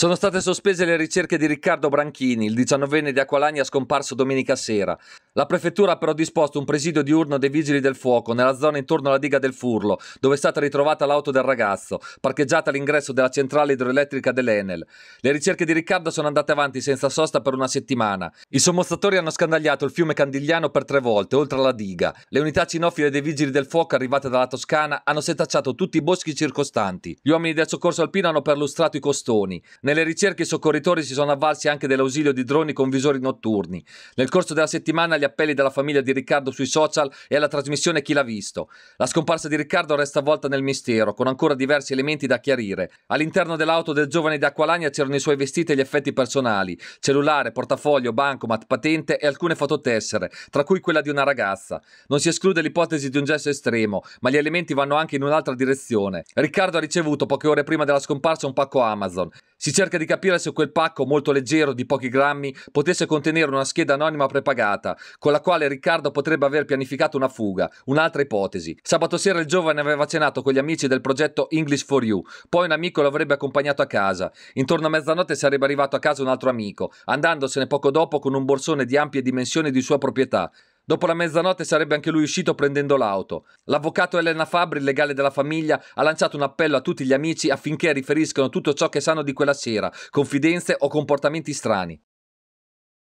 Sono state sospese le ricerche di Riccardo Branchini, il 19enne di Aqualagna scomparso domenica sera. La prefettura ha però disposto un presidio diurno dei vigili del fuoco nella zona intorno alla diga del Furlo, dove è stata ritrovata l'auto del ragazzo, parcheggiata all'ingresso della centrale idroelettrica dell'Enel. Le ricerche di Riccardo sono andate avanti senza sosta per una settimana. I sommozzatori hanno scandagliato il fiume Candigliano per tre volte, oltre alla diga. Le unità cinofile dei vigili del fuoco arrivate dalla Toscana hanno setacciato tutti i boschi circostanti. Gli uomini del soccorso alpino hanno perlustrato i costoni. Nelle ricerche i soccorritori si sono avvalsi anche dell'ausilio di droni con visori notturni. Nel corso della settimana agli appelli della famiglia di Riccardo sui social e alla trasmissione Chi l'ha visto. La scomparsa di Riccardo resta avvolta nel mistero, con ancora diversi elementi da chiarire. All'interno dell'auto del giovane di Aqualagna c'erano i suoi vestiti e gli effetti personali, cellulare, portafoglio, bancomat, patente e alcune fototessere, tra cui quella di una ragazza. Non si esclude l'ipotesi di un gesto estremo, ma gli elementi vanno anche in un'altra direzione. Riccardo ha ricevuto poche ore prima della scomparsa un pacco Amazon. Si cerca di capire se quel pacco molto leggero di pochi grammi potesse contenere una scheda anonima prepagata, con la quale Riccardo potrebbe aver pianificato una fuga, un'altra ipotesi. Sabato sera il giovane aveva cenato con gli amici del progetto English for You, poi un amico lo avrebbe accompagnato a casa. Intorno a mezzanotte sarebbe arrivato a casa un altro amico, andandosene poco dopo con un borsone di ampie dimensioni di sua proprietà. Dopo la mezzanotte sarebbe anche lui uscito prendendo l'auto. L'avvocato Elena Fabri, il legale della famiglia, ha lanciato un appello a tutti gli amici affinché riferiscano tutto ciò che sanno di quella sera, confidenze o comportamenti strani.